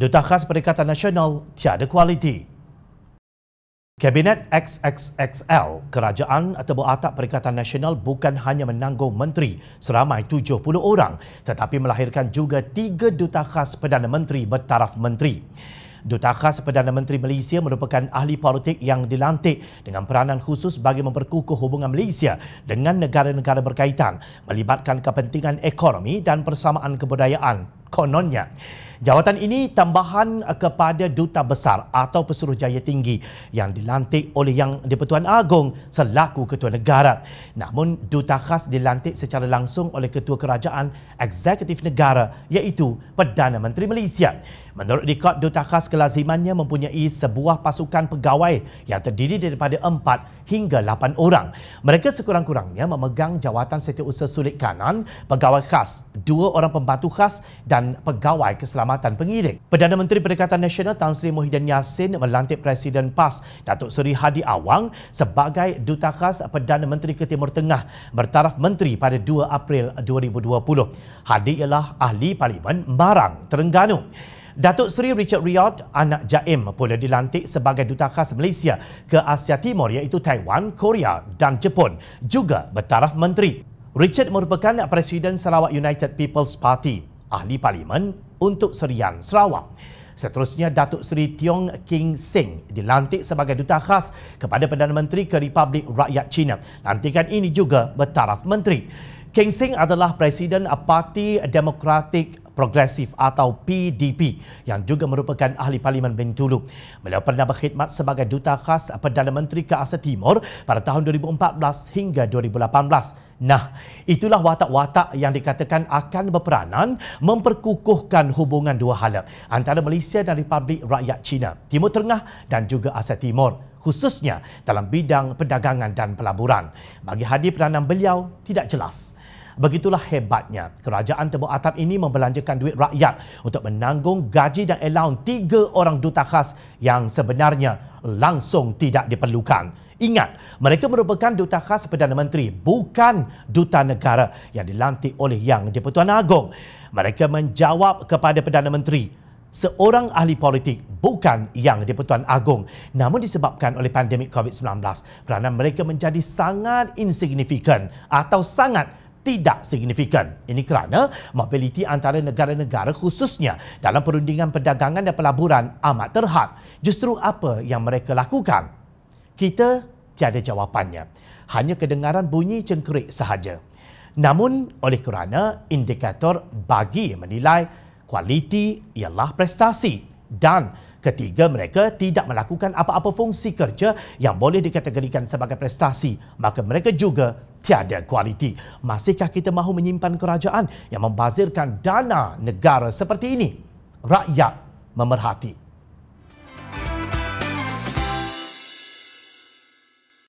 Duta Khas Perikatan Nasional tiada kualiti. Kabinet XXXL Kerajaan atau Atap Perikatan Nasional bukan hanya menanggung menteri seramai 70 orang tetapi melahirkan juga tiga duta khas Perdana Menteri bertaraf menteri. Duta Khas Perdana Menteri Malaysia merupakan ahli politik yang dilantik dengan peranan khusus bagi memperkukuh hubungan Malaysia dengan negara-negara berkaitan, melibatkan kepentingan ekonomi dan persamaan kebudayaan kononnya. Jawatan ini tambahan eh, kepada Duta Besar atau pesuruhjaya Tinggi yang dilantik oleh Yang Dipertuan Agong selaku Ketua Negara. Namun, Duta Khas dilantik secara langsung oleh Ketua Kerajaan Eksekutif Negara iaitu Perdana Menteri Malaysia. Menurut rekod, Duta Khas kelazimannya mempunyai sebuah pasukan pegawai yang terdiri daripada 4 hingga 8 orang. Mereka sekurang-kurangnya memegang jawatan setiausaha sulit kanan, pegawai khas, dua orang pembantu khas dan dan Pegawai Keselamatan Pengiring. Perdana Menteri Perdekatan Nasional Tan Sri Muhyiddin Yassin melantik Presiden PAS Datuk Seri Hadi Awang sebagai Duta Khas Perdana Menteri ke Timur Tengah bertaraf Menteri pada 2 April 2020. Hadi ialah Ahli Parlimen Barang, Terengganu. Datuk Seri Richard Riot, anak Jaim, pula dilantik sebagai Duta Khas Malaysia ke Asia Timur iaitu Taiwan, Korea dan Jepun, juga bertaraf Menteri. Richard merupakan Presiden Sarawak United People's Party. Ahli Parlimen untuk Serian Sarawak. Seterusnya, Datuk Seri Tiong King Sing dilantik sebagai duta khas kepada Perdana Menteri ke Republik Rakyat China. Lantikan ini juga bertaraf menteri. King Sing adalah Presiden Parti Demokratik Progresif atau PDP yang juga merupakan ahli parlimen Bengkulu. Beliau pernah berkhidmat sebagai duta khas Perdana Menteri ke Asia Timur pada tahun 2014 hingga 2018. Nah, itulah watak-watak yang dikatakan akan berperanan memperkukuhkan hubungan dua hala antara Malaysia dan Republik Rakyat China, Timur Tengah dan juga Asia Timur khususnya dalam bidang perdagangan dan pelaburan. Bagi hadir peranan beliau tidak jelas. Begitulah hebatnya. Kerajaan Tebuk Atap ini membelanjakan duit rakyat untuk menanggung gaji dan allowance tiga orang duta khas yang sebenarnya langsung tidak diperlukan. Ingat, mereka merupakan duta khas Perdana Menteri, bukan duta negara yang dilantik oleh Yang Dipertuan Agong. Mereka menjawab kepada Perdana Menteri, seorang ahli politik bukan Yang Dipertuan Agong. Namun disebabkan oleh pandemik COVID-19, peranan mereka menjadi sangat insignifikan atau sangat tidak signifikan. Ini kerana mobiliti antara negara-negara khususnya dalam perundingan perdagangan dan pelaburan amat terhad. Justru apa yang mereka lakukan? Kita tiada jawapannya. Hanya kedengaran bunyi cengkerik sahaja. Namun oleh kerana indikator bagi menilai kualiti ialah prestasi dan ketiga mereka tidak melakukan apa-apa fungsi kerja yang boleh dikategorikan sebagai prestasi maka mereka juga tiada kualiti masihkah kita mahu menyimpan kerajaan yang membazirkan dana negara seperti ini rakyat memerhati